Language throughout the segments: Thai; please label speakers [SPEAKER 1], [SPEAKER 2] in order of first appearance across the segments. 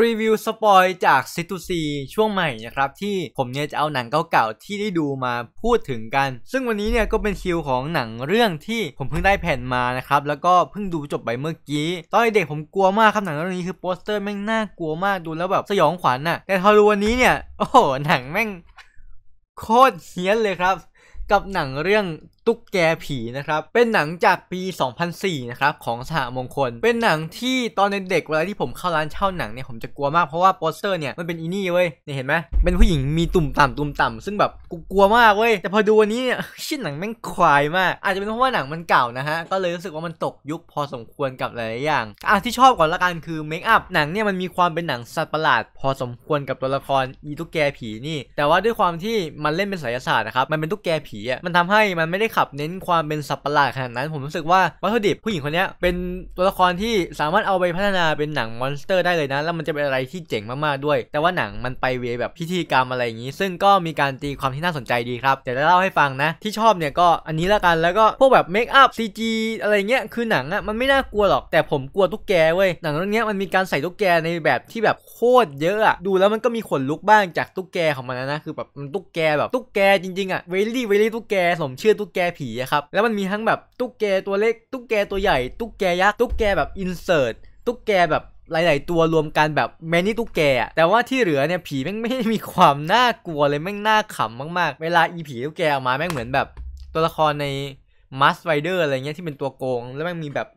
[SPEAKER 1] รีวิวสปอยจากซิตูซีช่วงใหม่นะครับ ที่ผมเนี่ยจะเอาหนังเก่าๆที่ได้ดูมาพูดถึงกัน ซึ่งวันนี้เนี่ยก็เป็นคิวของหนังเรื่องที่ผมเพิ่งได้แผ่นมานะครับ แล้วก็เพิ่งดูจบไปเมื่อกี้ตอนเด็กผมกลัวมากครับหนังเรื่องนี้คือโปสเตอร์แม่งน่ากลัวมากดูแล้วแบบสยองขวัญน่ะแต่พอดูวันนี้เนี่ย โอ้โหหนังแม่งโคตรเฮี้ยนเลยครับกับหนังเรื่องตุ๊กแกผีนะครับเป็นหนังจากปี 2004นะครับของสหมงคล เป็นหนังที่ตอนเด็กเวลาที่ผมเข้าร้านเช่าหนังเนี่ยผมจะกลัวมากเพราะว่าโปสเตอร์เนี่ยมันเป็นอินี่เว้ยเนี่ยเห็นไหมเป็นผู้หญิงมีตุ่มต่ำตุ่มต่ำซึ่งแบบกูกลัวมากเว้ยแต่พอดูวันนี้เนี่ยชิ้นหนังแม่งควายมาก อาจจะเป็นเพราะว่าหนังมันเก่านะฮะก็เลยรู้สึกว่ามันตกยุคพอสมควรกับหลายอย่างอ่ะที่ชอบก่อนละกันคือเมคอัพหนังเนี่ยมันมีความเป็นหนังสัตว์ประหลาด พอสมควรกับตัวละครอีตุ๊กแกผีนี่ แต่ว่าด้วยความที่มันเล่นเป็นสายศาสตร์นะครับมันเป็นตุ๊กแกผผีอ่ะมันทำให้มันไม่ได้ขับเน้นความเป็นสับปะหลาดขนาดนั้น ผมรู้สึกว่าวัตถุดิบผู้หญิงคนนี้เป็นตัวละครที่สามารถเอาไปพัฒนาเป็นหนังมอนสเตอร์ได้เลยนะแล้วมันจะเป็นอะไรที่เจ๋งมากๆด้วย แต่ว่าหนังมันไปเวแบบพิธีกรรมอะไรอย่างนี้ ซึ่งก็มีการตีความที่น่าสนใจดีครับเดี๋ยวจะเล่าให้ฟังนะ ที่ชอบเนี่ยก็อันนี้ละกันแล้วก็พวกแบบเมคอัพซีจีอะไรเงี้ยคือหนังอ่ะมันไม่น่ากลัวหรอกแต่ผมกลัวตุ๊กแกเว้ยหนังเรื่องนี้มันมีการใส่ตุ๊กแกในแบบที่แบบโคตรเยอะอะดูแล้วมันก็มีขนลุกบ้างจากตุ๊กแกของมันนะคือแบบมันตุ๊กแกแบบตุ๊กแกจริงๆอะเวลี่เวลีส์ตุ๊กแกสมชื่อตุ๊กแกผีครับแล้วมันมีทั้งแบบตุ๊กแกตัวเล็กตุ๊กแกตัวใหญ่ตุ๊กแกยักษ์ตุ๊กแกแบบอินเสิร์ตตุ๊กแกแบบหลาย ๆ ตัวรวมกันแบบแมนนี่ตุ๊กแกแต่ว่าที่เหลือเนี่ยผีแม่งไม่ได้มีความน่ากลัวเลยแม่งน่าขำมาก ๆ เวลาอีผีตุ๊กแกออกมาแม่งเหมือนแบบ ตัวละครในมัสไวเดอร์อะไรเงี้ยที่เป็นตัวโกงแล้วแม่งมีแบบ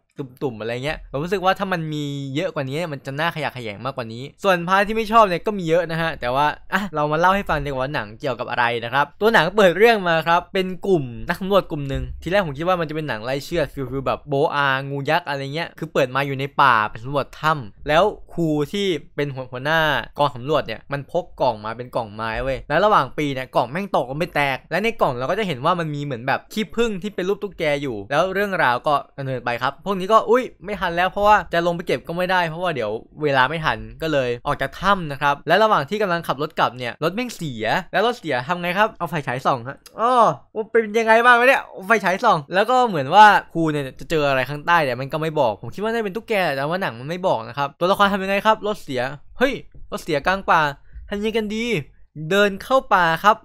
[SPEAKER 1] ตุ่มๆอะไรเงี้ยผมรู้สึกว่าถ้ามันมีเยอะกว่านี้มันจะน่าขยะแขยงมากกว่านี้ ส่วนพาร์ทที่ไม่ชอบเนี่ยก็มีเยอะนะฮะแต่ว่าอ่ะเรามาเล่าให้ฟังดีกว่าหนังเกี่ยวกับอะไรนะครับตัวหนังเปิดเรื่องมาครับเป็นกลุ่มนักสำรวจกลุ่มหนึ่งทีแรกผมคิดว่ามันจะเป็นหนังไล่เชือฟิลฟิลแบบโบอางูยักษ์อะไรเงี้ยคือเปิดมาอยู่ในป่าเป็นสำรวจถ้ำแล้วครูที่เป็นหัวหัวหน้ากองสำรวจเนี่ยมันพกกล่องมาเป็นกล่องไม้เว้ยแล้วระหว่างปีเนี่ยกล่องแม่งตกก็ไม่แตก และในกล่องเราก็จะเห็นว่ามันมีเหมือนแบบขี้ผึ้งที่เป็นรูปตุ๊กแกอยู่ แล้วเรื่องราวก็ดำเนินไปครับพวกนี้ี้ก็อุ้ยไม่ทันแล้วเพราะว่าจะลงไปเก็บก็ไม่ได้เพราะว่าเดี๋ยวเวลาไม่ทันก็เลยออกจากถ้ำนะครับและระหว่างที่กำลังขับรถกลับเนี่ยรถแม่งเสีย แล้วรถเสียทำไงครับเอาไฟฉายส่องฮะอ๋อเป็นยังไงบ้างเนี่ยไฟฉายส่องแล้วก็เหมือนว่าครูเนี่ยจะเจออะไรข้างใต้แต่มันก็ไม่บอกผมคิดว่าน่าเป็นตุ๊กแกแต่ว่าหนังมันไม่บอกนะครับตัวละครทำยังไงครับ รถเสียเฮ้ยรถเสียกลางป่าทำยังกันดีเดินเข้าป่าครับ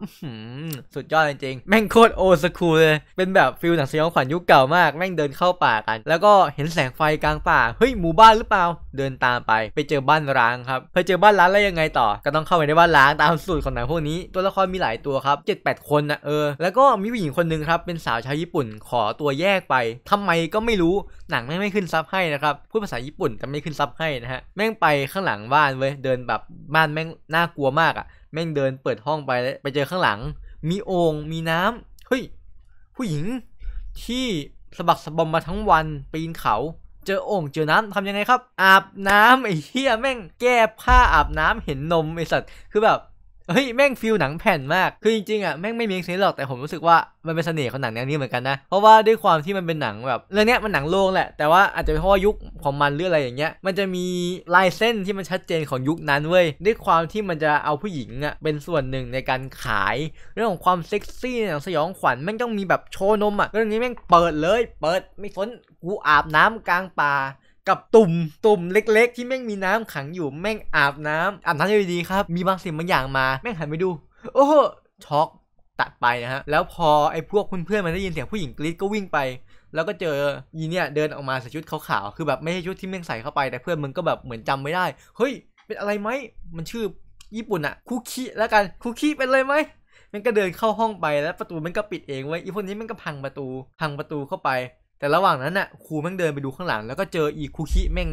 [SPEAKER 1] สุดยอดจริงๆ แม่งโคตรโอสคูลเลย เป็นแบบฟิลหนังสยองขวัญยุคเก่ามาก แม่งเดินเข้าป่ากัน แล้วก็เห็นแสงไฟกลางป่า เฮ้ย หมู่บ้านหรือเปล่า เดินตามไปไปเจอบ้านร้างครับ ไปเจอบ้านร้างแล้วยังไงต่อ ก็ต้องเข้าไปในบ้านร้างตามสูตรของหนังพวกนี้ ตัวละครมีหลายตัวครับ 7-8 คนนะเออ แล้วก็มีผู้หญิงคนนึงครับเป็นสาวชาวญี่ปุ่นขอตัวแยกไป ทำไมก็ไม่รู้หนังแม่งไม่ขึ้นซับให้นะครับพูดภาษาญี่ปุ่นแต่ไม่ขึ้นซับให้นะฮะ แม่งไปข้างหลังบ้านเว้ยเดินแบบบ้านแม่งน่ากลัวมากอะแม่งเดินเปิดห้องไปแล้ว ไปเจอข้างหลัง มีโอง่งมีน้ำเฮ้ย ผู้หญิงที่สะบักสะบอมมาทั้งวันปีนเขา เจอโอ่งเจอน้ำทำยังไงครับ อาบน้ำไอ้เหี้ยแม่งแก้ผ้าอาบน้ำเห็นนมไอ้สัตว์ คือแบบเฮ้ยแม่งฟิลหนังแผ่นมากคือจริงๆอ่ะแม่งไม่มีเซนหรอกแต่ผมรู้สึกว่ามันเป็นเสน่ห์ของหนังแนวนี้เหมือนกันนะ เพราะว่าด้วยความที่มันเป็นหนังแบบเรื่องนี้มันหนังโลงแหละแต่ว่าอาจจะเป็นเพราะว่ายุคของมันหรืออะไรอย่างเงี้ยมันจะมีลายเส้นที่มันชัดเจนของยุคนั้นเว้ยด้วยความที่มันจะเอาผู้หญิงอ่ะเป็นส่วนหนึ่งในการขายเรื่องของความเซ็กซี่หนังสยองขวัญแม่งต้องมีแบบโชว์นมอ่ะเรื่องนี้แม่งเปิดเลย เปิดไม่สนกูอาบน้ำกลางป่ากับตุ่มตุ่มเล็ก ๆ ที่แม่งมีน้ำขังอยู่แม่งอาบน้ำอาบน้ำอยู่ดีครับ มีบางสิ่งบางอย่างมา แม่งหันไปดู โอ้ช็อกตัดไปนะฮะ แล้วพอไอ้พวกเพื่อนๆ มันได้ยินเสียงผู้หญิงกรีดก็วิ่งไป แล้วก็เจอยีเนี่ยเดินออกมาใส่ชุดขาวๆคือแบบไม่ใช่ชุดที่แม่งใส่เข้าไปแต่เพื่อนมึงก็แบบเหมือนจำไม่ได้เฮ้ยเป็นอะไรไหมมันชื่อญี่ปุ่นอะคุคิแล้วกันคุคิเป็นอะไรไหมมันก็เดินเข้าห้องไปแล้วประตูมันก็ปิดเองไว้อีพวกนี้มันก็พังประตูพังประตูเข้าไปแต่ระหว่างนั้นน่ะครูแม่งเดินไปดูข้างหลังแล้วก็เจออีคุคิแม่ง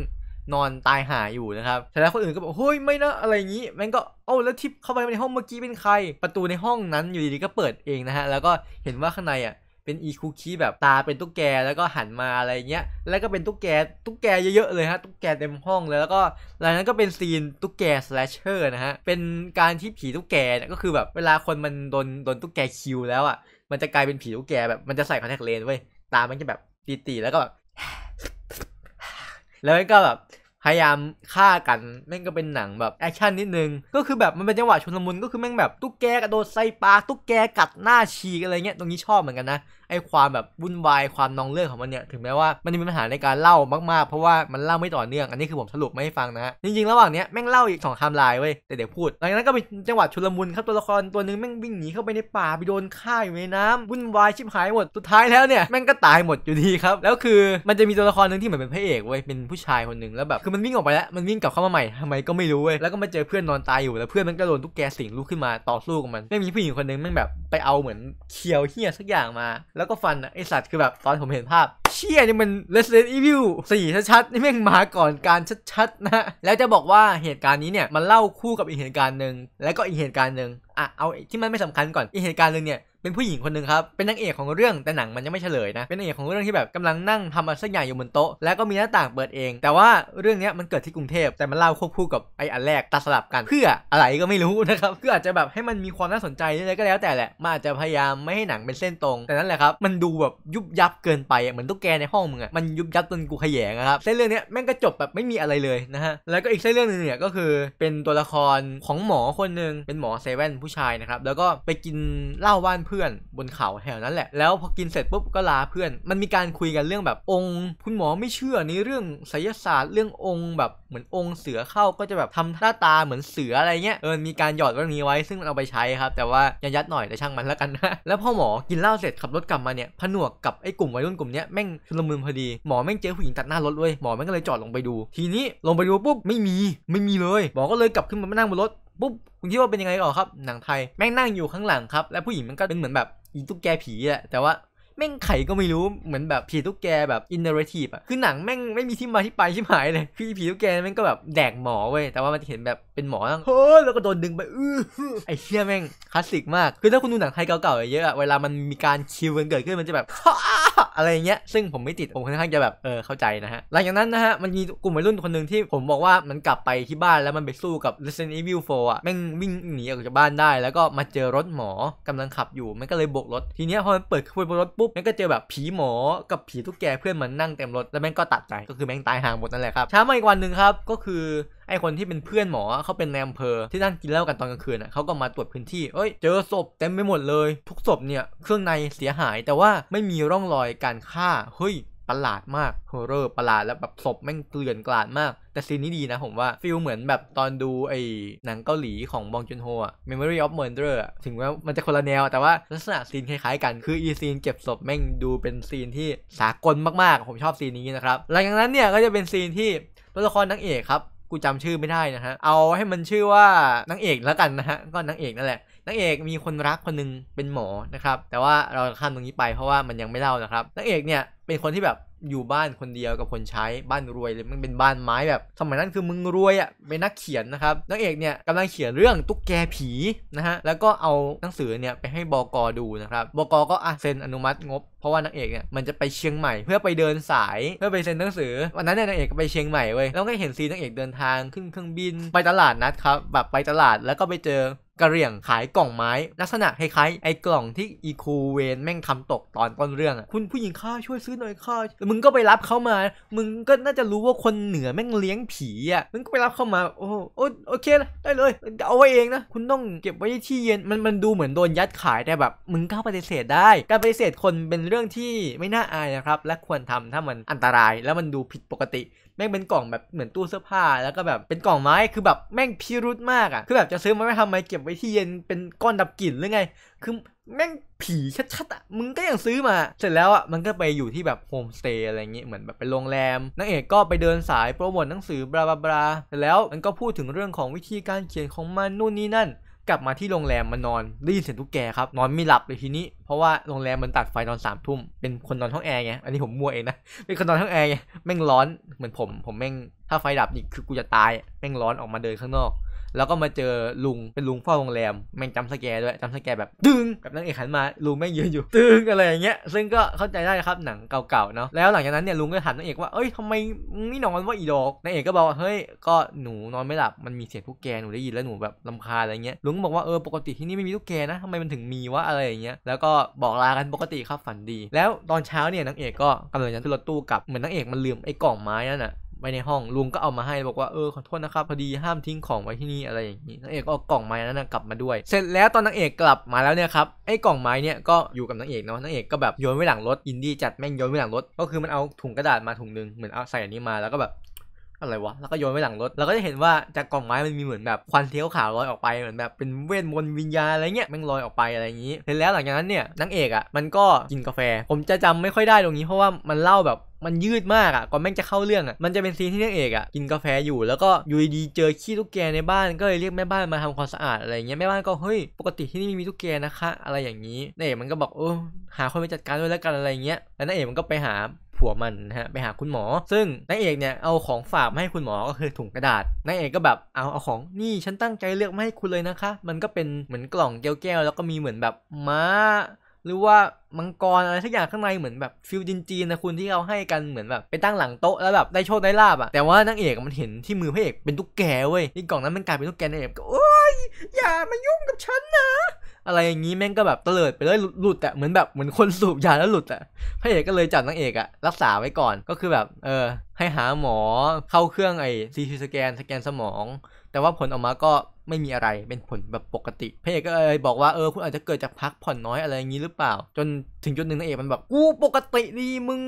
[SPEAKER 1] นอนตายหายอยู่นะครับแต่แล้วคนอื่นก็บอกเฮ้ยไม่นะอะไรอย่างี้แม่งก็เอ้แล้วทิปเข้าไปในห้องเมื่อกี้เป็นใคร ประตูในห้องนั้นอยู่ดีๆก็เปิดเองนะฮะแล้วก็เห็นว่าข้างในอ่ะเป็นอีคุคิแบบตาเป็นตุ๊กแกแล้วก็หันมาอะไรเงี้ยแล้วก็เป็นตุ๊กแกตุ๊กแกเยอะๆเลยฮะตุ๊กแกเต็มห้องเลยแล้วก็หลังนั้นก็เป็นซีนตุ๊กแกสแลชเชอร์นะฮะเป็นการที่ผีตุ๊กแกเนี่ยก็คือแบบเวลาคนมันโดนโดนตุ๊กแกคิวแล้วอ่ะมันจะกลายเป็นผีตุ๊กแกแบบมันจะใส่คอนแทคเลนส์เว้ยตามันจะแบบปีติแล้วก็แบบ แล้วก็แบบ พยายามฆ่ากัน แม่งก็เป็นหนังแบบแอคชั่นนิดนึง ก็คือแบบมันเป็นจังหวะชุนลมุน ก็คือแม่งแบบตุ๊กแกกระโดดใส่ปากตุ๊กแกกัดหน้าฉีกอะไรเงี้ย ตรงนี้ชอบเหมือนกันนะไอ้ความแบบ วุ่นวายความนองเลือดของมันเนี่ย ถึงแม้ว่ามันจะมีปัญหาในการเล่ามากๆเพราะว่ามันเล่าไม่ต่อเนื่องอันนี้คือผมสรุปไม่ให้ฟังนะฮะ จริงๆระหว่างเนี้ย แม่งเล่าอีกสองไทม์ไลน์เว้ย แต่เดี๋ยวพูดหลังจากนั้นก็เป็นจังหวะชุลมุนครับ ตัวละครตัวหนึ่งแม่งวิ่งหนีเข้าไปในป่าไปโดนฆ่าอยู่ในน้ำวุ่นวายชิบหายหมดสุดท้ายแล้วเนี่ยแม่งก็ตายหมดอยู่ดีครับ แล้วคือมันจะมีตัวละครหนึ่งที่เหมือนเป็นพระเอกเว้ยเป็นผู้ชายคนหนึ่งแล้วแบบคือมันวิ่งออกไปแล้วมันวิ่งกลับเข้ามาใหม่ทำไมก็ไม่รู้เว้ยแล้วก็มาเจอเพื่อนนอนตายอยู่แล้วเพื่อนมันก็โดนตุ๊กแกสิงลุกขึ้นมาต่อสู้กับมันแม่งมีผู้หญิงคนหนึ่งแม่งแบบไปเอาเหมือนเคียวเฮี้ยสักอย่างมาแล้วก็ฟันอะไอสัตว์คือแบบตอนผมเห็นภาพเชี่ยนี่มัน Resident Evil 4ชัดๆนี่แม่งมาก่อนการชัดๆนะแล้วจะบอกว่าเหตุการณ์นี้เนี่ยมันเล่าคู่กับอีกเหตุการณ์หนึ่งแล้วก็อีกเหตุการณ์หนึ่งอ่ะเอาที่มันไม่สำคัญก่อน อีกเหตุการณ์หนึ่งเนี่ยเป็นผู้หญิงคนหนึ่งครับ เป็นนางเอกของเรื่องแต่หนังมันยังไม่เฉลยนะ เป็นนางเอกของเรื่องที่แบบกำลังนั่งทำอะไรสักอย่างอยู่บนโต๊ะ แล้วก็มีหน้าต่างเปิดเอง แต่ว่าเรื่องนี้มันเกิดที่กรุงเทพแต่มันเล่าควบคู่กับไอ้อันแรกตัดสลับกันเพื่ออะไรก็ไม่รู้นะครับเพื่ออาจจะแบบให้มันมีความน่าสนใจอะไรก็แล้วแต่แหละมันอาจจะพยายามไม่ให้หนังเป็นเส้นตรง แต่นั่นแหละครับมันดูแบบยุบยับเกินไปเหมือนตุ๊กแกในห้องมึงอะมันยุบยับจนกูขยงครับ เส้นเรื่องนี้แม่งก็จบแบบไม่มีอะไรเลยนะฮะ แล้วก็อีกเส้นเรื่องนึงเนี่ยก็คือเป็นตัวละครของหมอคนหนึ่งเป็นหมอเซเว่นผู้ชายนะครับแล้วก็ไปกินเหล้าบ้านพื่อน บนเขาแถวนั้นแหละ แล้วพอกินเสร็จปุ๊บก็ลาเพื่อน มันมีการคุยกันเรื่องแบบองค์คุณหมอไม่เชื่อในเรื่องไสยศาสตร์เรื่ององค์แบบเหมือนองค์เสือเข้าก็จะแบบทำหน้าตาเหมือนเสืออะไรเงี้ย เออมีการหยอดเรื่องนี้ไว้ ซึ่งเอาไปใช้ครับ แต่ว่ายันยัดหน่อยแต่ช่างมันแล้วกันนะ แล้วพอหมอกินเหล้าเสร็จขับรถกลับมาเนี่ยผนวกกับไอ้กลุ่มวัยรุ่นกลุ่มเนี้ยแม่งชุลมุนพอดี หมอแม่งเจอผู้หญิงตัดหน้ารถเว้ยหมอแม่งก็เลยจอดลงไปดู ทีนี้ลงไปดูปุ๊บไม่มี ไม่มีเลย หมอก็เลยกลับขึ้นมานั่งบนรถปุ๊บคุณคิดว่าเป็นยังไงก่อนครับหนังไทยแม่งนั่งอยู่ข้างหลังครับและผู้หญิงมันก็เป็นเหมือนแบบอีตุ๊กแกผีแหละแต่ว่าแม่งไขก็ไม่รู้เหมือนแบบผีตุ๊กแกแบบอินเนอร์เรทีฟอะคือหนังแม่งไม่มีที่มาที่ไปชิบหายเลยคือผีตุ๊กแกแม่งก็แบบแดกหมอเว้ยแต่ว่ามันเห็นแบบเป็นหมอตั้งเฮ้ยแล้วก็โดนดึงไปอื้อไอ้เชี่ยแม่งคลาสสิกมาก คือถ้าคุณดูหนังไทยเก่าๆเยอะอะเวลามันมีการคิวเกิดขึ้นมันจะแบบอะไรเงี้ย ซึ่งผมไม่ติด ผมค่อนข้างจะแบบ เออ เข้าใจนะฮะ หลังจากนั้นนะฮะ มันมีกลุ่มวัยรุ่นคนหนึ่งที่ผมบอกว่ามันกลับไปที่บ้านแล้วมันไปสู้กับ Resident Evil 4 อ่ะ แม่งวิ่งหนีออกจากบ้านได้ แล้วก็มาเจอรถหมอกำลังขับอยู่ มันก็เลยโบกรถ ทีเนี้ยพอมันเปิดขึ้นบนรถปุ๊บ มันก็เจอแบบผีหมอ กับผีตุ๊กแกเพื่อนมันนั่งเต็มรถ แล้วแม่งก็ตัดใจ ก็คือแม่งตายห่างหมดนั่นแหละครับเช้ามาอีกวันหนึ่งครับ ก็คือไอคนที่เป็นเพื่อนหมอเขาเป็นในอำเภอที่นั่นกินเหล้ากันตอนกลางคืนอ่ะเขาก็มาตรวจพื้นที่เอ้ยเจอศพเต็มไปหมดเลย ทุกศพเนี่ยเครื่องในเสียหาย แต่ว่าไม่มีร่องรอยการฆ่า เฮ้ยประหลาดมากฮอร์เรอร์ประหลาดแล้วแบบศพแม่งเกลื่อนกลาดมาก แต่ซีนนี้ดีนะผมว่าฟิลเหมือนแบบตอนดูไอ้หนังเกาหลีของบองจุนโฮอะ Memory of Murder ถึงว่ามันจะคนละแนว แต่ว่าลักษณะซีนคล้ายๆกันคืออีซีนเก็บศพแม่งดูเป็นซีนที่สากลมากๆผมชอบซีนนี้นะครับหลังจากนั้นเนี่ยก็จะเป็นซีนที่ตัวละครนางเอกครับกูจำชื่อไม่ได้นะฮะ เอาให้มันชื่อว่า นางเอกแล้วกันนะฮะ ก็นางเอกนั่นแหละ นางเอกมีคนรักคนนึงเป็นหมอนะครับ แต่ว่าเราข้ามตรงนี้ไปเพราะว่ามันยังไม่เล่านะครับนางเอกเนี่ยเป็นคนที่แบบอยู่บ้านคนเดียวกับคนใช้บ้านรวยเลยมันเป็นบ้านไม้แบบสมัยนั้นคือมึงรวยอ่ะเป็นนักเขียนนะครับนักเอกเนี่ยกำลังเขียนเรื่องตุ๊กแกผีนะฮะแล้วก็เอาหนังสือเนี่ยไปให้บกดูนะครับบกก็อเซ็นอนุมัติงบ เพราะว่านักเอกเนี่ยมันจะไปเชียงใหม่เพื่อไปเดินสายเพื่อไปเซ็นหนังสือวันนั้นเนี่ยนักเอกก็ไปเชียงใหม่เว้ยแล้วก็เห็นซีนนกเอกเดินทางขึ้นเครื่องบินไปตลาดนัดครับแบบไปตลาดแล้วก็ไปเจอกระเรี่ยงขายกล่องไม้ ลักษณะคล้ายๆ ไอ้กล่องที่อีคูเวนแม่งทาตกตอนต้นเรื่องอะคุณผู้หญิงข้าช่วยซื้อหน่อยข้ามึงก็ไปรับเขามา มึงก็น่าจะรู้ว่าคนเหนือแม่งเลี้ยงผีอ่ะมึงก็ไปรับเข้ามาโอ้โอโอเค ได้เลย เอาไว้เองนะ คุณต้องเก็บไว้ที่เย็นมันมันดูเหมือนโดนยัดขายแต่แบบ มึงก็ปฏิเสธได้ การปฏิเสธคนเป็นเรื่องที่ไม่น่าอายนะครับและควรทำถ้ามันอันตรายแล้วมันดูผิดปกติแม่งเป็นกล่องแบบเหมือนตู้เสื้อผ้า แล้วก็แบบเป็นกล่องไม้คือแบบแม่งพิรุธมากอ่ะคือแบบจะซื้อมาไม่ทำไมเก็บไว้ที่เย็นเป็นก้อนดับกลิ่นหรือไงคือแม่งผีชัดๆอ่ะมึงก็ยังซื้อมา เสร็จแล้วอ่ะมันก็ไปอยู่ที่แบบโฮมสเตย์อะไรเงี้ยเหมือนแบบไปโรงแรมนักเอกก็ไปเดินสายโปรโมทหนังสือบลาบลาเสร็จแล้วมันก็พูดถึงเรื่องของวิธีการเขียนของมันนู่นนี่นั่นกลับมาที่โรงแรมมานอนได้ยินเสียงตุ๊กแกครับ นอนไม่หลับเลยทีนี้เพราะว่าโรงแรมมันตัดไฟตอนสามทุ่มเป็นคนนอนห้องแอร์ไงอันนี้ผมมัวเองนะ เป็นคนนอนห้องแอร์ไงแม่งร้อนเหมือนผม ผมแม่ง ถ้าไฟดับนี่คือกูจะตายแม่งร้อนออกมาเดินข้างนอกแล้วก็มาเจอลุงเป็นลุงเฝ้าโรงแรมแม่งจำสแกรด้วยจำสแกรแบบตึงกับนางเอกหันมาลุงแม่งยืนอยู่ตึงอะไรอย่างเงี้ยซึ่งก็เข้าใจได้ครับหนังเก่าๆเนาะแล้วหลังจากนั้นเนี่ยลุงก็ถามนางเอกว่าเอ้ยทำไมไม่นอนว่าอีดอกนางเอกก็บอกเฮ้ยก็หนูนอนไม่หลับมันมีเสียงพวกแกหนูได้ยินแล้วหนูแบบลำคาอะไรเงี้ยลุงบอกว่าเออปกติที่นี่ไม่มีทุกแกนะทำไมมันถึงมีวะอะไรอย่างเงี้ยแล้วก็บอกลากันปกติครับฝันดี แล้วตอนเช้าเนี่ยนางเอกก็กำลังจะขึ้นรถตู้กลับเหมือนนางเอกมันลืมไอ้กล่องไม้นั่นอะไว้ในห้องลุงก็เอามาให้บอกว่าเออขอโทษนะครับพอดีห้ามทิ้งของไว้ที่นี่อะไรอย่างนี้นางเอกก็กล่องไม้นั้นกลับมาด้วย เสร็จแล้วตอนนางเอกกลับมาแล้วเนี่ยครับไอ้กล่องไม้เนี่ยก็อยู่กับนางเอกเนาะนางเอกก็แบบโยนไว้หลังรถอินดี้จัดแม่งโยนไว้หลังรถ ก็คือมันเอาถุงกระดาษมาถุงนึงเหมือนเอาใส่อันนี้มาแล้วก็แบบ อะไรวะแล้วก็โยนไว้หลังรถแล้วก็จะเห็นว่าจากกล่องไม้มันมีเหมือนแบบควันเที้ยวขาวลอยออกไปเหมือนแบบเป็นเวทมนต์วิญญาอะไรเงี้ยแม่งลอยออกไปอะไรอย่างนี้เสร็จแล้วหลังจากนั้นเนี่ยนางเอกอ่ะมันก็กินกาแฟ ผมจะจำไม่ค่อยได้ตรงนี้เพราะว่ามันเล่าแบบมันยืดมากอะ่ะก่อนแม่งจะเข้าเรื่องอะ่ะ มันจะเป็นซีนที่นางเอกอะ่ะ กินกาแฟอยู่ แล้วก็อยู่ดีเจอขี้ตุ๊กแกในบ้านก็เลยเรียกแม่บ้านมาทำความสะอาดอะไรเงี้ย แม่บ้านก็เฮ้ย ปกติที่นี่มีตุ๊กแกนะคะ อะไรอย่างนี้นางเอกมันก็บอกโอ้หาคนไปจัดการด้วยแล้วกันอะไรเงี้ย แล้วนางเอกมันก็ไปหาผัวมันนะฮะไปหาคุณหมอ ซึ่งนางเอกเนี่ยเอาของฝากมาให้คุณหมอก็คือถุงกระดาษนางเอกก็แบบเอาเอาของนี่ฉันตั้งใจเลือกมาให้คุณเลยนะคะ มันก็เป็นเหมือนกล่องแก้วๆแล้วก็มีเหมือนแบบม้าหรือว่ามังกรอะไรสักอย่างข้างในเหมือนแบบฟิลจีนๆนะคุณที่เราให้กันเหมือนแบบไปตั้งหลังโต๊ะแล้วแบบ ได้โชคได้ลาบอะแต่ว่านางเอกมันเห็นที่มือพระเอกเป็นตุ๊กแกเว้ยที่กล่องนั้นมันกลายเป็นตุ๊กแกนางเอกก็โอ๊ยอย่ามายุ่งกับฉันนะ อะไรอย่างนี้แม่งก็แบบเตลิดไปเลยหลุดอะเหมือนแบบเหมือนคนสูบยาแล้วหลุดอะพระเอกก็เลยจับนางเอกอะรักษาไว้ก่อนก็คือแบบเออให้หาหมอเข้าเครื่องไอซีทีสแกนสแกนสมอง แต่ว่าผลออกมาก็ไม่มีอะไรเป็นผลแบบปกติพระเอกก็เลยบอกว่า เออ คุณอาจจะเกิดจากพักผ่อนน้อยอะไรอย่างนี้หรือเปล่า จนถึงจุดหนึ่งนางเอกมันแบบ กูปกติดีมึง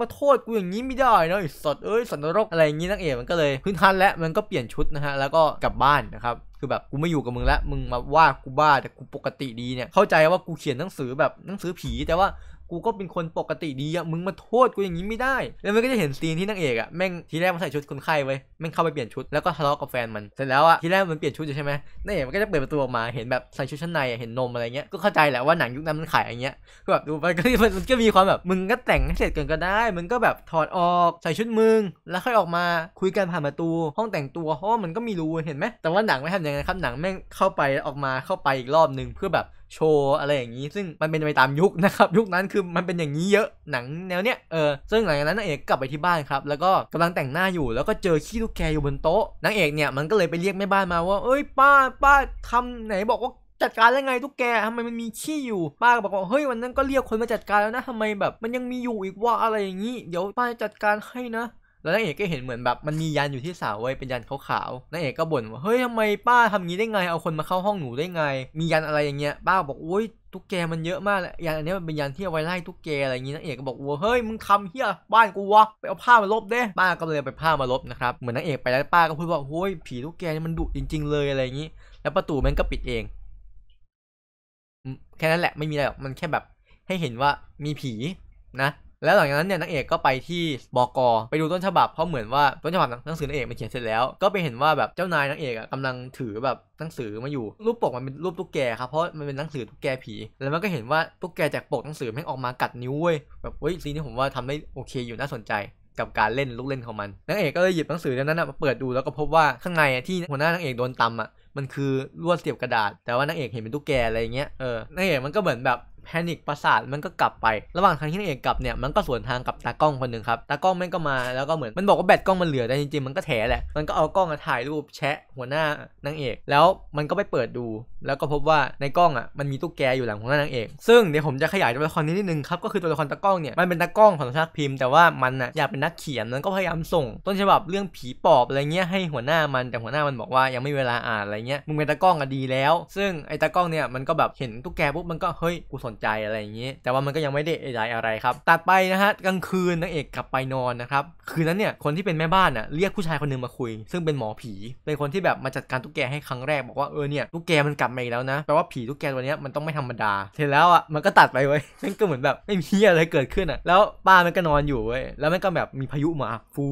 [SPEAKER 1] มาโทษกูอย่างนี้ไม่ได้นะอสดเอ้ยสันนรก อะไรอย่างนี้นางเอกมันก็เลยพื้นทันและมันก็เปลี่ยนชุดนะฮะ แล้วก็กลับบ้านนะครับคือแบบกูไม่อยู่กับมึงแล้วมึงมาว่ากูบ้าแต่กูปกติดีเนี่ยเข้าใจว่ากูเขียนหนังสือแบบหนังสือผี แต่ว่ากูก็เป็นคนปกติดีอะมึงมาโทษกูอย่างนี้ไม่ได้แล้วมันก็จะเห็นซีนที่นางเอกอะแม่งทีแรกมันใส่ชุดคนไข้ไว้แม่งเข้าไปเปลี่ยนชุดแล้วก็ทะเลาะกับแฟนมันเสร็จแล้วอะทีแรกมันเปลี่ยนชุดอยู่ใช่ไหมนางเอกมันก็จะเปิดประตูออกมาเห็นแบบใส่ชุดชั้นในเห็นนมอะไรเงี้ยก็เข้าใจแหละว่าหนังยุคนั้นมันขายอย่างเงี้ยก็แบบดูไปก็มันก็มีความแบบมึงก็แต่งให้เสร็จก่อนก็ได้ มึงก็แบบถอดออกใส่ชุดมึงแล้วค่อยออกมาคุยกันผ่านประตู ห้อง แต่ง ตัวเพราะมันก็มีรูเห็นไหมแต่ว่าหนังไม่ทำอยงนะครับหนังแม่งเข้าไปออกมาเข้าไปอีกรอบหนึ่งเพื่อแบบโชว์อะไรอย่างนี้ ซึ่งมันเป็นไปตามยุคนะครับยุคนั้นคือมันเป็นอย่างนี้เยอะ หนังแนวเนี้ยเออซึ่งหลังจากนั้นนางเอกกลับไปที่บ้านครับ แล้วก็กำลังแต่งหน้าอยู่แล้วก็เจอขี้ลูกแกอยู่บนโต๊ะนางเอกเนี่ยมันก็เลยไปเรียกแม่บ้านมาว่า เอ้ยป้าป้าทำไหนบอกว่าจัดการยั้ไงทุกแกทำไมมันมีขี้อยู่ป้าก็บอกว่าเฮ้ยวันนั้นก็เรียกคนมาจัดการแล้วนะทำไมแบบมันยังมีอยู่อีกว่าอะไรอย่างนี้ เดี๋ยวป้าจัดการให้นะแล้วนางเอกก็เห็นเหมือนแบบ มันมียันอยู่ที่เสาไว้เป็นยันขาวๆนางเอกก็บ่นว่าเฮ้ยทำไม ป้าทำงี้ได้ไง เอาคนมาเข้าห้องหนูได้ไง มียันอะไรอย่างเงี้ยป้าบอกโอ้ยตุ๊กแก มันเยอะมากเลยยันอันนี้มันเป็นยันที่เอาไว้ไล่ตุ๊กแกอะไรอย่างงี้นางเอกก็บอกว่าเฮ้ยมึงทำเฮียบ้านกูวะไปเอาผ้ามาลบเด้ป้าก็เลยไปผ้ามาลบนะครับเหมือนนางเอกไปแล้วป้าก็พูดว่าโอ้ยผีตุ๊กแกมันดุจริงๆ เลยอะไรอย่างงี้แล้วประตูมันก็ปิดเองแค่นั้นแหละไม่มีอะไรมันแค่แบบให้เห็นว่ามีผีนะแล้วหลังจากนั้นเนี่ยนางเอกก็ไปที่บอกไปดูต้นฉบับเพราะเหมือนว่าต้นฉบับหนังสือนางเอกมันเขียนเสร็จแล้วก็ไปเห็นว่าแบบเจ้านายนางเอกอะกำลังถือแบบหนังสือมาอยู่รูปปกมันเป็นรูปตุ๊กแกครับเพราะมันเป็นหนังสือตุ๊กแกผี แล้วมันก็เห็นว่าตุ๊กแกจากปกหนังสือแม่งออกมากัดนิ้วเว้ยแบบเฮ้ยซีนนี้ผมว่าทำได้โอเคอยู่น่าสนใจกับการเล่นลูกเล่นของมันนางเอกก็เลยหยิบหนังสือเล่มนั้นมาเปิดดูแล้วก็พบว่าข้างในที่หัวหน้านางเอกโดนตำอ่ะมันคือลวดเสียบกระดาษ แต่ว่านางเอกเห็นเป็นตุ๊กแกอะไรเงี้ยเออนางเอกมันก็เหมือนแบบแพนิคประสาทมันก็กลับไประหว่างทางที่นางเอกกลับเนี่ยมันก็สวนทางกับตากล้องคนหนึ่งครับตากล้องมันก็มาแล้วก็เหมือนมันบอกว่าแบตกล้องมันเหลือแต่จริงๆ มันก็แถแหละมันก็เอากล้องมาถ่ายรูปแชะหัวหน้านางเอกแล้วมันก็ไปเปิดดู แล้วก็พบว่าในกล้องอ่ะมันมีตุ๊กแกอยู่หลังหัวหน้านางเอกซึ่งเดี๋ยวผมจะขยายตัวละครนี้นิดนึงครับก็คือตัวละครตากล้องเนี่ยมันเป็นตากล้องของนักพิมพ์ แต่ว่ามันอ่ะอยากเป็นนักเขียนมันก็พยายามส่ง ต้นฉบับเรื่องผีปอบอะไรเงี้ยให้หัวหน้ามันแต่หัวหน้ามันบอกว่า ยังไม่เวลาอ่านอะไรเงี้ยมึงเป็นตากล้องอะดีแล้ว ซึ่งไอ้ตากล้องเนี่ยมันก็แบบเห็นตุ๊กแกปุ๊บมันก็เฮ้ยกูสนจอะไรอย่างนี้แต่ว่ามันก็ยังไม่ได้อะไรอะไรครับ ตัดไปนะฮะกลางคืนนางเอกกลับไปนอนนะครับคืนนั้นเนี่ยคนที่เป็นแม่บ้านอ่ะเรียกผู้ชายคนนึงมาคุย ซึ่งเป็นหมอผี เป็นคนที่แบบมาจัดการตุ๊กแกให้ครั้งแรกบอกว่าเออเนี่ยตุ๊กแกมันกลับมาอีกแล้วนะแปลว่าผีตุ๊กแกตัวนี้มันต้องไม่ธรรมดาเสร็จแล้วอ่ะมันก็ตัดไปเว้ยมันก็เหมือนแบบไม่มีอะไรเกิดขึ้นอ่ะแล้วป้ามันก็นอนอยู่เว้ยแล้วมันก็แบบมีพายุมาฟู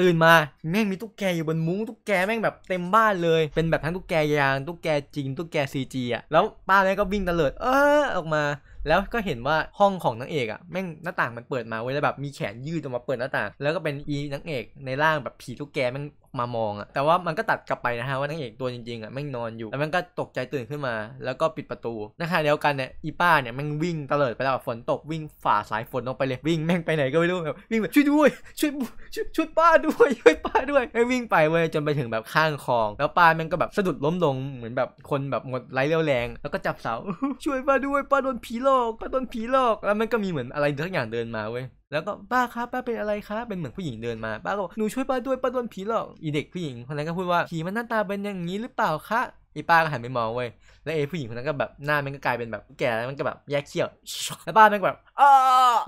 [SPEAKER 1] ตื่นมาแม่งมีตุ๊กแกอยู่บนมุ้งตุ๊กแกแม่งแบบเต็มบ้านเลยเป็นแบบทั้งตุ๊กแกยางตุ๊กแกจริงตุ๊กแกซีจีอ่ะแล้วป้าแม่งก็วิ่งตะเลิดเออออกมมาแล้วก็เห็นว่าห้องของนางเอกอะแม่งหน้าต่างมันเปิดมาเว้ยแล้วแบบมีแขนยืดออกมาเปิดหน้าต่าง แล้วก็เป็นอีนางเอกในร่างแบบผีตุ๊กแกแม่งมามองอะแต่ว่ามันก็ตัดกลับไปนะฮะ ว่านางเอกตัวจริงๆอะแม่งนอนอยู่ แล้วแม่งก็ตกใจตื่นขึ้นมา แล้วก็ปิดประตู นะคะเดียวกันเนี่ย อีป้าเนี่ยแม่งวิ่งเตลิดไปแล้วฝนตกวิ่งฝ่าสายฝนลงไปเลย วิ่งแม่งไปไหนก็ไม่รู้แบบวิ่งแบบช่วยด้วย ช่วย ช่วยช่วยป้าด้วย ช่วยป้าด้วยแม่งวิ่งไปเว้ย จนไปถึงแบบข้างคลอง แล้วป้าแม่งก็แบบสะดุดล้มลง เหมือนแบบคนแบบหมดไร้เรี่ยวแรง แล้วก็จับเสา ช่วยป้าด้วย ป้าโดนผีหลอกป้าโดนผีหลอก แล้วมันก็มีเหมือนอะไรสักอย่างเดินมาเว้ยแล้วก็ป้าครับป้าเป็นอะไรครับ เป็นเหมือนผู้หญิงเดินมา ป้าก็บอกหนูช่วยป้าด้วยป้าโดนผีหลอก อีเด็กผู้หญิงคนนั้นก็พูดว่า ผีมันหน้าตาเป็นอย่างนี้หรือเปล่าคะอีป้าก็หันไปมองเว้ย แล้วเอผู้หญิงคนนั้นก็แบบหน้ามันก็กลายเป็นแบบแก่แล้วมันก็แบบแยกเขี้ยว แล้วป้ามันก็แบบอ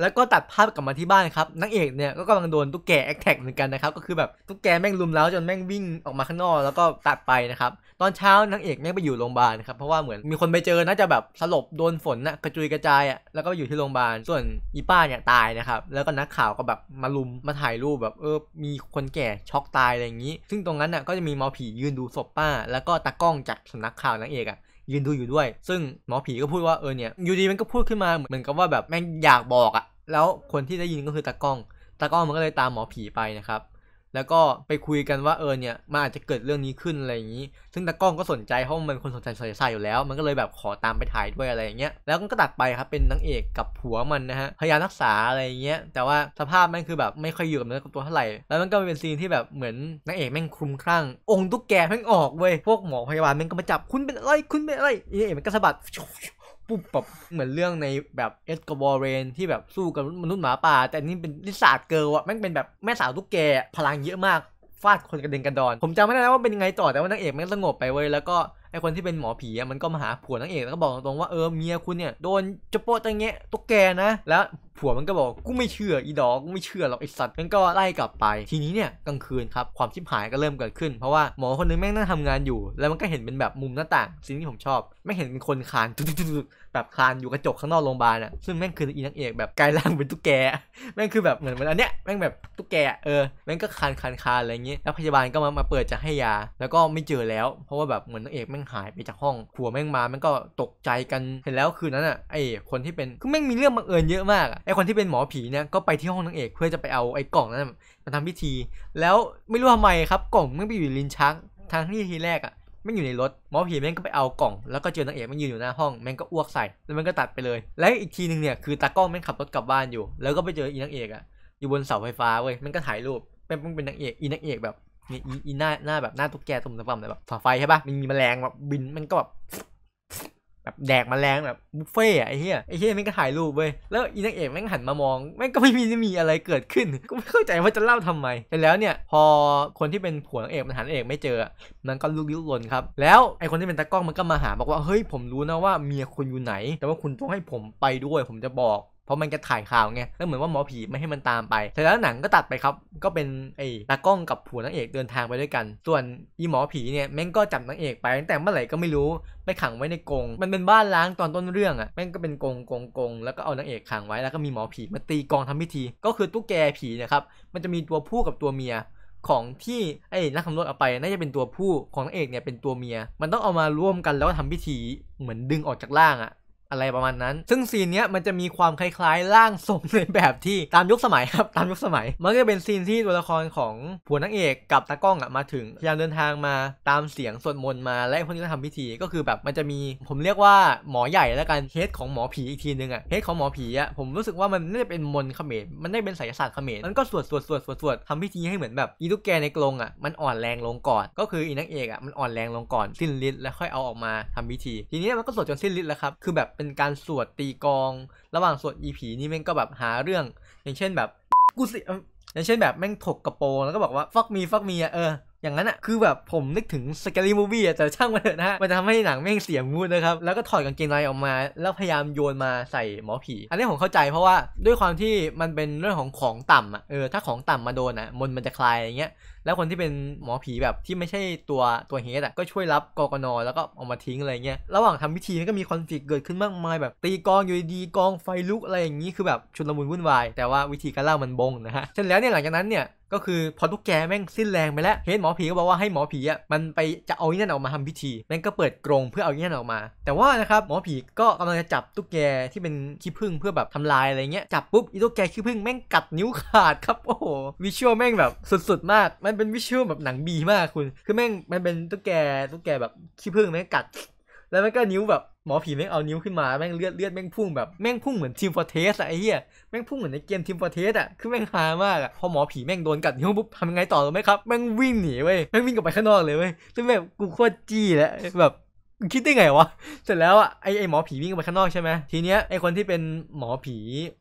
[SPEAKER 1] แล้วก็ตัดภาพกลับมาที่บ้านครับ นักเอกเนี่ยก็กำลังโดนตุ๊กแกแอคแท็กเหมือนกันนะครับ ก็คือแบบตุ๊กแกแม่งลุมแล้วจนแม่งวิ่งออกมาข้างนอกแล้วก็ตัดไปนะครับ ตอนเช้านักเอกแม่งไปอยู่โรงพยาบาลครับ เพราะว่าเหมือนมีคนไปเจอน่าจะแบบสลบโดนฝนนะกระจุยกระจายอ่ะแล้วก็อยู่ที่โรงพยาบาล ส่วนอีป้าเนี่ยตายนะครับ แล้วก็นักข่าวก็แบบมาลุมมาถ่ายรูปแบบเออ มีคนแก่ช็อกตายอะไรอย่างนี้ ซึ่งตรงนั้นน่ะก็จะมีมอผียืนดูศพป้า แล้วก็ตากล้องจกสำนักข่าวนางเอกอะยืนดูอยู่ด้วย ซึ่งหมอผีก็พูดว่าเออเนี่ยอยู่ดีมันก็พูดขึ้นมาเหมือนกับว่าแบบแม่งอยากบอกอะ แล้วคนที่ได้ยินก็คือตากล้องตากล้องมันก็เลยตามหมอผีไปนะครับแล้วก็ไปคุยกันว่าเออเนี่ยมันอาจจะเกิดเรื่องนี้ขึ้นอะไรอย่างนี้ ซึ่งตากล้องก็สนใจเพราะมันคนสนใจสายสอยู่แล้ว มันก็เลยแบบขอตามไปถ่ายด้วยอะไรอย่างเงี้ยแล้วก็ตัดไปครับเป็นนางเอกกับผัวมันนะฮะพยายามรักษาอะไรอย่างเงี้ยแต่ว่าสภาพมันคือแบบไม่ค่อยอยู่กับเนื้อกับตัวเท่าไหร่แล้วมันก็เป็นซีนที่แบบเหมือนนางเอกแม่งคลุมคลั่งองค์ตุ๊กแกแม่งออกเว้ยพวกหมอพยาบาลแม่งก็มาจับคุณเป็นอะไรคุณเป็นอะไรเอ๋มันก็สะบัดปุ๊บแบบเหมือนเรื่องในแบบเอสกบอเรน ที่แบบสู้กับมนุษย์หมาป่า แต่นี่เป็นลิซ่า์เกิร์ลอะแม่งเป็นแบบแม่สาวตุ๊กแกพลังเยอะมาก ฟาดคนกระเด็นกระดอน ผมจำไม่ได้แล้วว่าเป็นยังไงต่อแต่ว่านางเอกมันสงบไปเว้ยแล้วก็ไอคนที่เป็นหมอผีมันก็มาหาผัวนางเอกแล้วก็บอกตรงๆว่า เออเมียคุณเนี่ยโดนจโปะตังเงี้ยตุ๊กแกนะแล้วผัวมันก็บอกกูไม่เชื่ออีดอกกูไม่เชื่อหรอกไอสัตว์มันก็ไล่กลับไป ทีนี้เนี่ย กลางคืนครับความชิบหายก็เริ่มเกิดขึ้น เพราะว่าหมอคนนึงแม่งนั่งทำงานอยู่ แล้วมันก็เห็นเป็นแบบมุมหน้าต่างสิ่งที่ผมชอบไม่เห็นเป็นคนคานแบบคานอยู่กระจกข้างนอกโรงพยาบาลอ่ะซึ่งแม่งคืออีนักเอกแบบกายร่างเป็นตุ๊กแกแม่งคือแบบเหมือนมันอันเนี้ยแม่งแบบตุ๊กแกเออแม่งก็คานคานคานอะไรเงี้ยแล้วพยาบาลก็มามาเปิดจะให้ยา แล้วก็ไม่เจอแล้ว เพราะว่าแบบเหมือนนักเอกแม่งหายไปจากห้องผัวแม่งมาแม่งก็ตกใจกันเห็นแล้วคืนนั้นอ่ะไอคนที่เป็นคือแม่งมีเรื่องบังเอิญเยอะมากไอคนที่เป็นหมอผีเนี่ยก็ไปที่ห้องนางเอกเพื่อจะไปเอาไอกล่องนั้นมาทำพิธี แล้วไม่รู้ทำไมครับกล่องมันไปอยู่ลิ้นชักทางที่ทีแรกอ่ะไม่อยู่ในรถหมอผีแม่งก็ไปเอากล่อง แล้วก็เจอนางเอกมันยืนอยู่หน้าห้องแม่งก็อ้วกใส่ แล้วมันก็ตัดไปเลย และอีกทีหนึ่งเนี่ยคือตากล้องแม่งขับรถกลับบ้านอยู่ แล้วก็ไปเจออีนางเอกอ่ะอยู่บนเสาไฟฟ้าเว้ยมันก็ถ่ายรูปแม่งเป็นนางเอกอีนางเอกแบบนี่อีหน้าหน้าแบบหน้าตุ๊กแกตุ่มตะปั่มแบบสาไฟใช่ปะมันมีแมลงแบบบินมันก็แบบแบบแดกมาแรงแบบบุฟเฟ่อะไอ้เหี้ยไอ้เหี้ยแม่งก็ถ่ายรูปเว้ยแล้วอีนางเอกแม่งหันมามองแม่งก็ไม่มีมีอะไรเกิดขึ้นก็ไม่เข้าใจว่าจะเล่าทำไม แต่แล้วเนี่ย พอคนที่เป็นผัวนางเอกมันหันเอกไม่เจอ มันก็ลุกยุ้หล่นครับ แล้วไอ้คนที่เป็นตากล้องมันก็มาหาบอกว่า เฮ้ย ผมรู้นะว่า เมียคุณอยู่ไหน แต่ว่าคุณต้องให้ผมไปด้วยผมจะบอกเพราะมันจะถ่ายข่าวไง แล้วเหมือนว่าหมอผีไม่ให้มันตามไป แต่แล้วหนังก็ตัดไปครับ ก็เป็นไอ้ตากล้องกับผัวนางเอกเดินทางไปด้วยกัน ส่วนอีหมอผีเนี่ยแม่งก็จับนางเอกไปตั้งแต่เมื่อไหร่ก็ไม่รู้ไปขังไว้ในกรงมันเป็นบ้านล้างตอนต้นเรื่องอะ่ะ แม่งก็เป็นกรงกรงกรงแล้วก็เอานางเอกขังไว้ แล้วก็มีหมอผีมาตีกองทำพิธี ก็คือตุ๊กแกผีนะครับ มันจะมีตัวผู้กับตัวเมีย ของที่ไอ้นักขำรวจเอาไป น่าจะเป็นตัวผู้ของนางเอกเนี่ย เป็นตัวเมีย มันต้องเอามาร่วมกันแล้วก็ทำพิธีเหมือนดึงออกจากล่างอะอะไรประมาณนั้น ซึ่งซีนเนี้ย มันจะมีความคล้ายๆ ร่างทรงในแบบที่ตามยุคสมัยครับ ตามยุคสมัย มันก็เป็นซีนที่ ตัวละครของผัวนางเอกกับตากล้อง อ่ะ มาถึงพยายามเดินทางมาตามเสียงสวดมนต์มา และพวกนี้ก็ทำพิธีก็คือแบบมันจะมีผมเรียกว่าหมอใหญ่แล้วกันเคสของหมอผีอีกทีนึงอ่ะเคสของหมอผีอ่ะผมรู้สึกว่ามันม่ได้เป็นมนต์เขมรมันได้เป็นไสยศาสตร์เขมรมันก็สวดสวดสวดสวดสวดทำพิธีให้เหมือนแบบอีทุกแกในกรงอ่ะมันอ่อนแรงลงก่อน ก็คืออีนางเอกอ่ะมันอ่อนแรงลงก่อนสิ้นฤทธิ์แล้วค่อยเอาออกมาทำพิธี ทีนี้มันก็สวดจนสิ้นฤทธิ์แล้วครับคือแบบเป็นการสวดตีกอง ระหว่างสวดอีผีนี่แม่งก็แบบหาเรื่อง อย่างเช่นแบบกูสิอย่างเช่นแบบแม่งถกกระโปรงแล้วก็บอกว่า ฟักมีฟักมีอ่ะเอออย่างนั้นอะคือแบบผมนึกถึงสแกรี่มูวี่อะแต่ช่างมันเถอะนะมันจะทำให้หนังแม่งเสียมูดนะครับ แล้วก็ถอดกางเกงในออกมา แล้วพยายามโยนมาใส่หมอผี อันนี้ผมเข้าใจเพราะว่าด้วยความที่มันเป็นเรื่องของของต่ำอะเออถ้าของต่ำมาโดนอะมนมันจะคลายอย่างเงี้ยแล้วคนที่เป็นหมอผีแบบที่ไม่ใช่ตัวตัวเฮดอะก็ช่วยรับกกนแล้วก็ออกมาทิ้งอะไรเงี้ยระหว่างทำพิธีมันก็มีคอนฟ lict เกิดขึ้นมากมาย แบบตีกองอยู่ดีกองไฟลุกอะไรอย่างนี้คือแบบชุนลมุนวุ่นวายแต่ว่าวิธีการเล่ามันบงนะฮะเสร็จแล้วเนี่ยหลังจากนั้นเนี่ยก็คือพอตุ๊กแกแม่งสิ้นแรงไปแล้วเห็นหมอผีก็บอกว่าให้หมอผีอ่ะมันไปจะเอาไอ้นั่นออกมาทำพิธี แม่งก็เปิดกรงเพื่อเอาไอ้นั่นออกมา แต่ว่านะครับหมอผีก็กำลังจะจับตุ๊กแกที่เป็นขี้ผึ้งเพื่อแบบทำลายอะไรเงี้ย จับปุ๊บอีตุ๊กแกขี้ผึ้งแม่งกัดนิ้วขาดครับโอ้โหวิชวลแม่งแบบสุดๆ มาก มันเป็นวิชวลแบบหนังบีมากคุณ คือแม่งมันเป็นตุ๊กแกตุ๊กแกแบบขี้ผึ้งแม่งกัด แล้วมันก็นิ้วแบบหมอผีแม่งเอานิ้วขึ้นมา แม่งเลือดเลือดแม่งพุ่งแบบแม่งพุ่งเหมือนทีมฟอร์เทสอะไอ้เหี้ยแม่งพุ่งเหมือนในเกมทีมฟอร์เทสอะคือแม่งฮามากอะพอหมอผีแม่งโดนกัดนิ้วปุ๊บทำยังไงต่อรู้ไหมครับแม่งวิ่งหนีเว้ยแม่งวิ่งกลับไปข้างนอกเลยเว้ยซึ่งแบบกูโคตรจี้แล้วแบบคิดได้ไงวะเสร็จแล้วอะไอไอหมอผีวิ่งไปข้างนอกใช่ไหมทีเนี้ยไอคนที่เป็นหมอผี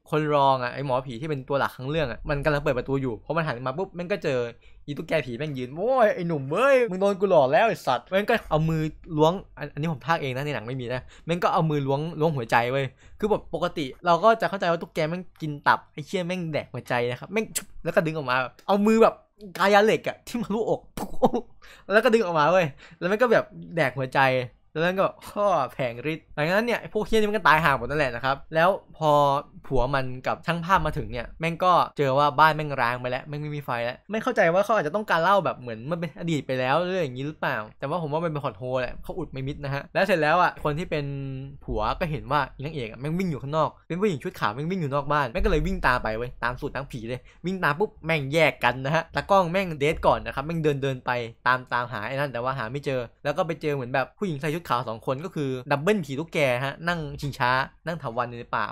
[SPEAKER 1] คนรองอะไอหมอผีที่เป็นตัวหลักทั้งเรื่องอะมันกำลังเปิดประตูอยู่พอมันหันมาปุ๊บมันก็เจออีตุ๊กแกผีแม่งยืนโอ้ยไอหนุ่มเว้ยมึงโดนกูหลอกแล้วไอสัตว์แม่งก็เอามือล้วงอันนี้ผมพากเองนะในหนังไม่มีนะแม่งก็เอามือล้วงล้วงหัวใจเว้ยคือแบบปกติเราก็จะเข้าใจว่าตุ๊กแกแม่งกินตับไอเชี่ยแม่งแดกหัวใจนะครับแม่งแล้วก็ดึงออกมาเอามือแบบกายาเหล็กอะที่มาลูกอก แล้วก็ดึงออกมาเว้ยแล้วแม่งก็แบบแดกหัวใจแล้วนั่นก็ข้อแผงริดหลังจากนั้นเนี่ยพวกเฮี้ยนี่มันก็ตายห่างหมดนั่นแหละนะครับ แล้วพอผัวมันกับช่างภาพมาถึงเนี่ยแม่งก็เจอว่าบ้านแม่งร้างไปแล้วแม่งไม่มีไฟแล้ว ไม่เข้าใจว่าเขาอาจจะต้องการเล่าแบบเหมือนมันเป็นอดีตไปแล้วเรื่องอย่างนี้หรือเปล่า แต่ว่าผมว่ามันเป็นขอดโฮแหละเขาอุดไม่มิดนะฮะ แล้วเสร็จแล้วอ่ะคนที่เป็นผัวก็เห็นว่าอีนางเอกแม่งวิ่งอยู่ข้างนอก เป็นผู้หญิงชุดขาวแม่งวิ่งอยู่นอกบ้านแม่งก็เลยวิ่งตามไปเว้ยตามสูตรทั้งผีเลย วิ่งตามปุ๊บแม่งแยกกันนะฮะตากล้องแม่งเดทก่อนนะครับแม่งเดินเดินไปตามตามหาไอ้นั่นแต่ว่าหาไม่เจอแล้วก็ไปเจอเหมือนแบบผู้หญิงใส่ชุดขาวสองคนก็คือดับเบิลผีตุ๊กแกฮะนั่ง ชิง ช้า นั่งถาวรอยู่ในป่า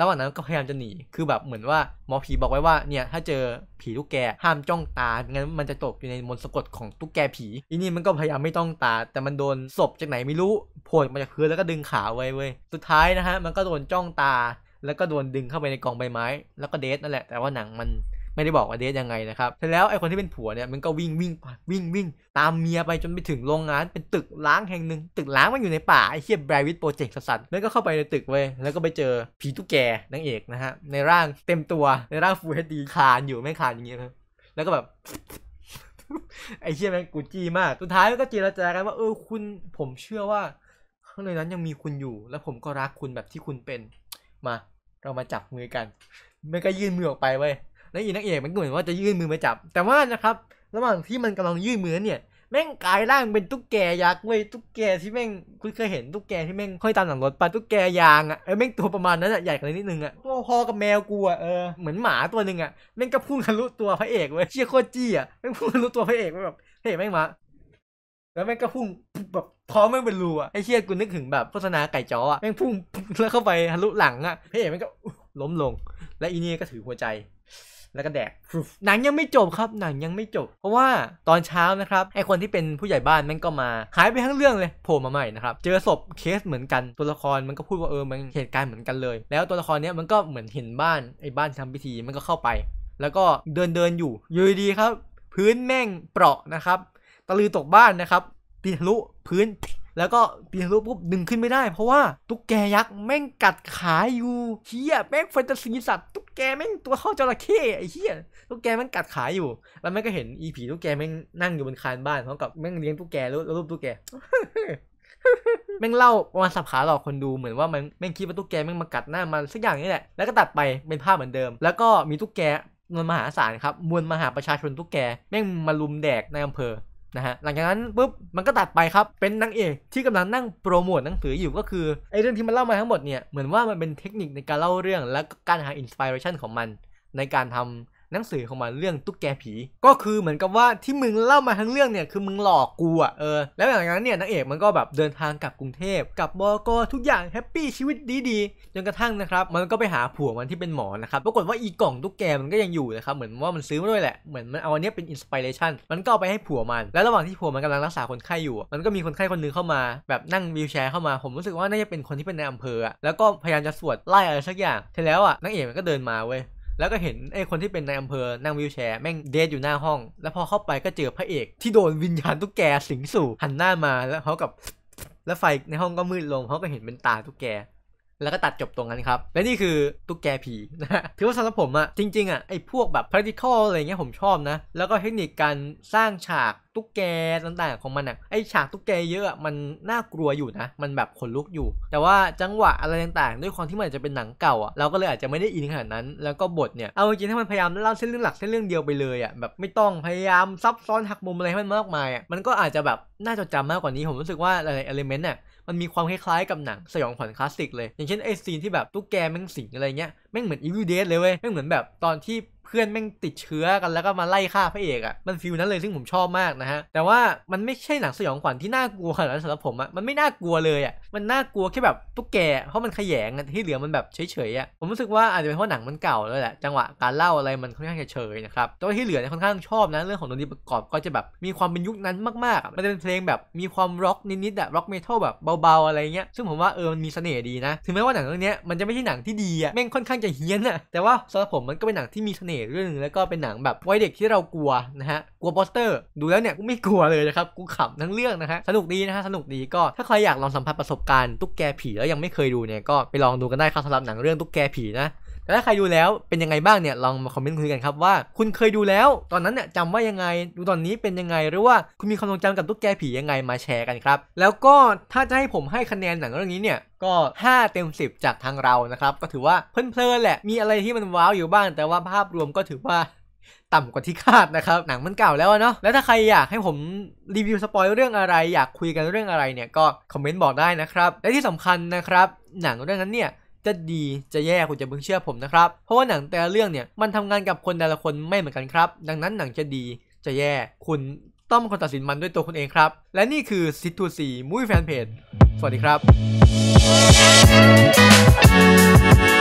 [SPEAKER 1] ระหว่างนั้นก็ พยายาม จะหนี คือแบบเหมือนว่าหมอผีบอกไว้ว่า เนี่ย ถ้าเจอผีตุ๊กแกห้ามจ้องตางั้นมันจะ ตก อยู่ในมนต์สะกดของตุ๊กแกผีอีนี่มันก็ พยายาม ไม่ต้องตา แต่มัน โดนศพจากไหนไม่รู้โผล่มาจากพื้นแล้วก็ดึงขาไว้เว้ยสุดท้ายนะฮะมันก็โดนจ้องตา แล้วก็โดนดึงเข้าไปในกองใบไม้ แล้วก็เดทนั่นแหละ แต่ว่าหนังมันไม่ได้บอกว่าเดทยังไงนะครับแล้วไอคนที่เป็นผัวเนี่ยมันก็วิ่งวิ่งวิ่งวิ่งตามเมียไปจนไปถึงโรงงานเป็นตึกล้างแห่งหนึ่งตึกล้างมันอยู่ในป่าไอเทียบแบรวิทโปรเจกต์สัตว์แล้วก็เข้าไปในตึกเว้ยแล้วก็ไปเจอผีตุ๊กแกนางเอกนะฮะในร่างเต็มตัวในร่างฟูเฮดีคานอยู่ไม่คานอย่างเงี้ยนะแล้วก็แบบไอเชี่ยแม่งกูจี้มากสุดท้ายก็เจรจากันว่าเออคุณผมเชื่อว่าข้างในนั้นยังมีคุณอยู่ แล้วผมก็รักคุณแบบที่คุณเป็นมา เรามาจับมือกันไม่ก็ยื่นมือออกไปเว้ยแล้วอีนักเอกมันก็เหมือนว่าจะยื่นมือมาจับ แต่ว่านะครับ ระหว่างที่มันกำลังยื่นมือเนี่ย แม่งกลายร่างเป็นตุ๊กแกยักษ์เว้ยตุ๊กแกที่แม่งคุณเคยเห็นตุ๊กแกที่แม่งค่อยตามหลังรถปะตุ๊กแกยางอ่ะเออแม่งตัวประมาณนั้นอ่ะใหญ่กว่านิดนึงอ่ะตัวพอกับแมวกูอ่ะเออเหมือนหมาตัวหนึ่งอ่ะแม่งก็พุ่งทะลุตัวพระเอกเว้ยเชี่ยโคตรจี้อ่ะแม่งพุ่งทะลุตัวพระเอกแบบเฮ้ยแม่งมาแล้วแม่งก็พุ่งแบบท้องแม่งเป็นรูอ่ะไอ้เชี่ยกูนึกถึงแบบโฆษณาไก่จ้ออ่ะแม่งพุ่งแล้วเข้าไปทะลุหลัง อ่ะพระเอกแม่งก็ล้มลง และอีนี่ก็ถือหัวใจแล้วก็แดกหนังยังไม่จบครับหนังยังไม่จบเพราะว่าตอนเช้านะครับไอคนที่เป็นผู้ใหญ่บ้านมันก็มาหายไปทั้งเรื่องเลยโผล่มาใหม่นะครับเจอศพเคสเหมือนกันตัวละครมันก็พูดว่าเออมันเหตุการณ์เหมือนกันเลย แล้วตัวละครเนี้ยมันก็เหมือนเห็นบ้านไอบ้านทำพิธีมันก็เข้าไป แล้วก็เดินเดินอยู่อยู่ดีครับ พื้นแม่งเปราะนะครับตะลือตกบ้านนะครับตีทะลุพื้นแล้วก็เปลี่ยนรูปปุ๊บดึงขึ้นไม่ได้ เพราะว่า ตุ๊กแกยักษ์แม่งกัดขาอยู่เฮียแม่งแฟนตาซีสัตว์ ตุ๊กแกแม่งตัวเข้าจระเข้ไอ้เฮียตุ๊กแกแม่งกัดขาอยู่ แล้วแม่งก็เห็นอีผีตุ๊กแกแม่งนั่งอยู่บนคานบ้านพร้อมกับแม่งเลี้ยงตุ๊กแกแล้วรูปตุ๊กแกแม่งเล่าประมาณสับขาหลอกคนดูเหมือนว่ามันแม่งคิดว่าตุ๊กแกแม่งมากัดหน้ามันสักอย่างนี่แหละแล้วก็ตัดไปเป็นภาพเหมือนเดิม แล้วก็มีตุ๊กแกมวลมหาศาลครับมวลมหาประชาชนตุ๊กแกแม่งมาลุมแดกในอำเภอนะฮะหลังจากนั้นปุ๊บมันก็ตัดไปครับเป็นนางเอก ที่กำลังนั่งโปรโมทหนังสืออยู่ก็คือไอ้เรื่องที่มันเล่ามาทั้งหมดเนี่ยเหมือนว่ามันเป็นเทคนิคในการเล่าเรื่องและการหาอินสปิเรชันของมันในการทำหนังสือของมันเรื่องตุ๊กแกผี ก็คือเหมือนกับว่าที่มึงเล่ามาทั้งเรื่องเนี่ยคือมึงหลอกกูอะเออแล้วหลังจากนั้นเนี่ยนางเอกมันก็แบบเดินทางกลับกรุงเทพกับบอกทุกอย่างแฮปปี้ชีวิตดีๆจนกระทั่งนะครับมันก็ไปหาผัวมันที่เป็นหมอนะครับปรากฏว่าอีกล่องตุ๊กแกมันก็ยังอยู่นะครับเหมือนว่ามันซื้อมาด้วยแหละ เหมือนมันเอาอันนี้เป็นอินสปิเรชันมันก็ไปให้ผัวมัน แล้วระหว่างที่ผัวมันกำลังรักษาคนไข้อยู่มันก็มีคนไข้คนนึงเข้ามา แบบนั่งวีลแชร์เข้ามา ผมรู้สึกว่าน่าจะเป็นคนที่เป็นในอำเภอแล้วก็พยายามจะสวดไล่อะไรสักอย่างเสร็จแล้วอ่ะนางเอกมันก็เดินมาเว้ยแล้วก็เห็นไอ้คนที่เป็นนายอำเภอ นั่งวิวแชร์ แม่งเดทอยู่หน้าห้อง แล้วพอเข้าไปก็เจอพระเอกที่โดนวิญญาณตุ๊กแกสิงสู่ หันหน้ามาแล้วเขากับ แล้วไฟในห้องก็มืดลง เขาก็เห็นเป็นตาตุ๊กแกแล้วก็ตัดจบตรงนั้นครับและนี่คือตุ๊กแกผีนะถือว่าสำหรับผมอะจริง ๆอะไอ้พวกแบบ practical อะไรเงี้ยผมชอบนะแล้วก็เทคนิคการสร้างฉากตุ๊กแกต่าง ๆของมันอะไอ้ฉากตุ๊กแกเยอะมันน่ากลัวอยู่นะมันแบบขนลุกอยู่ แต่ว่าจังหวะอะไรต่างๆ ด้วยความที่มันจะเป็นหนังเก่าอะเราก็เลยอาจจะไม่ได้อินขนาดนั้น แล้วก็บทเนี่ยเอาจริงๆถ้ามันพยายามเล่าเส้นเรื่องหลักเส้นเรื่องเดียวไปเลยอะแบบไม่ต้องพยายามซับซ้อนหักมุมอะไรให้มันมากมายอะมันก็อาจจะแบบน่าจดจำมากกว่านี้ผมรู้สึกว่าอะไรเอลิเมนต์เนี่ยมันมีความคล้ายๆกับหนัง สยองขวัญคลาสสิกเลย อย่างเช่นไอ้ซีนที่แบบตุ๊กแกแม่งสิงอะไรเงี้ย แม่งเหมือนอีวิลเดสเลยเว้ยแม่งเหมือนแบบตอนที่เพื่อนแม่งติดเชื้อกันแล้วก็มาไล่ฆ่าพระเอกอะ่ะ มันฟิลนั้นเลยซึ่งผมชอบมากนะฮะ แต่ว่ามันไม่ใช่หนังสยองขวัญที่น่ากลัวนะสำหรับผมอะ่ะมันไม่น่ากลัวเลยอะ่ะมันน่ากลัวแค่แบบตุ๊กแก เพราะมันขยงที่เหลือมันแบบเฉยๆอ่ะ ผมรู้สึกว่าอาจจะเป็นเพราะหนังมันเก่าแล้วแหละ จังหวะการเล่าอะไรมันค่อนข้างเฉยๆนะครับแต่ว่าที่เหลือเนี่ยค่อนข้างชอบนะเรื่องของดนตรีประกอบก็จะแบบมีความเป็นยุคนั้นมากๆ มันจะเป็นเพลงแบบมีความร็อกนิดๆอะร็อกเมทัลแบบเบาๆอะไรเงี้ยซึ่งผมว่าเออมันมีเสน่ห์ดีนะ ถึงแม้ว่าหนังเรื่องนี้มันจะไม่ใช่หนังที่ดีอะแม่งค่อนข้างจะเฮี้ยนอะแต่ว่าสำหรับผมมันก็เป็นหนังที่มีเสน่ห์เรื่องนึงแล้วก็เป็นหนังแบบวัยเด็กที่เรากลัวนะฮะกลัวโปสเตอร์ ดูแล้วเนี่ยกูไม่กลัวเลยนะครับกูขำทั้งเรื่องนะฮะสนุกดีนะฮะสนุกดีก็ถ้าใครอยากลองสัมผัสประสบการตุ๊กแกผีแล้วยังไม่เคยดูเนี่ยก็ไปลองดูกันได้ครับสำหรับหนังเรื่องตุ๊กแกผีนะแต่ถ้าใครดูแล้วเป็นยังไงบ้างเนี่ยลองมาคอมเมนต์คุยกันครับว่า คุณเคยดูแล้วตอนนั้นเนี่ยจำว่ายังไงดูตอนนี้เป็นยังไงหรือว่าคุณมีความทรงจำกับตุ๊กแกผียังไงมาแชร์กันครับแล้วก็ถ้าจะให้ผมให้คะแนนหนังเรื่องนี้เนี่ยก็ 5 เต็ม 10 จากทางเรานะครับก็ถือว่าเพลินๆแหละมีอะไรที่มันว้าวอยู่บ้างแต่ว่าภาพรวมก็ถือว่าต่ำกว่าที่คาดนะครับ หนังมันเก่าแล้วเนาะแล้วถ้าใครอยากให้ผมรีวิวสปอยเรื่องอะไรอยากคุยกันเรื่องอะไรเนี่ย ก็คอมเมนต์บอกได้นะครับ และที่สำคัญนะครับ หนังเรื่องนั้นเนี่ยจะดีจะแย่คุณจะเพิ่งเชื่อผมนะครับ เพราะว่าหนังแต่ละเรื่องเนี่ยมันทำงานกับคนแต่ละคนไม่เหมือนกันครับ ดังนั้นหนังจะดีจะแย่คุณต้องคนตัดสินมันด้วยตัวคุณเองครับ และนี่คือซิทูซีมุ้ยแฟนเพจสวัสดีครับ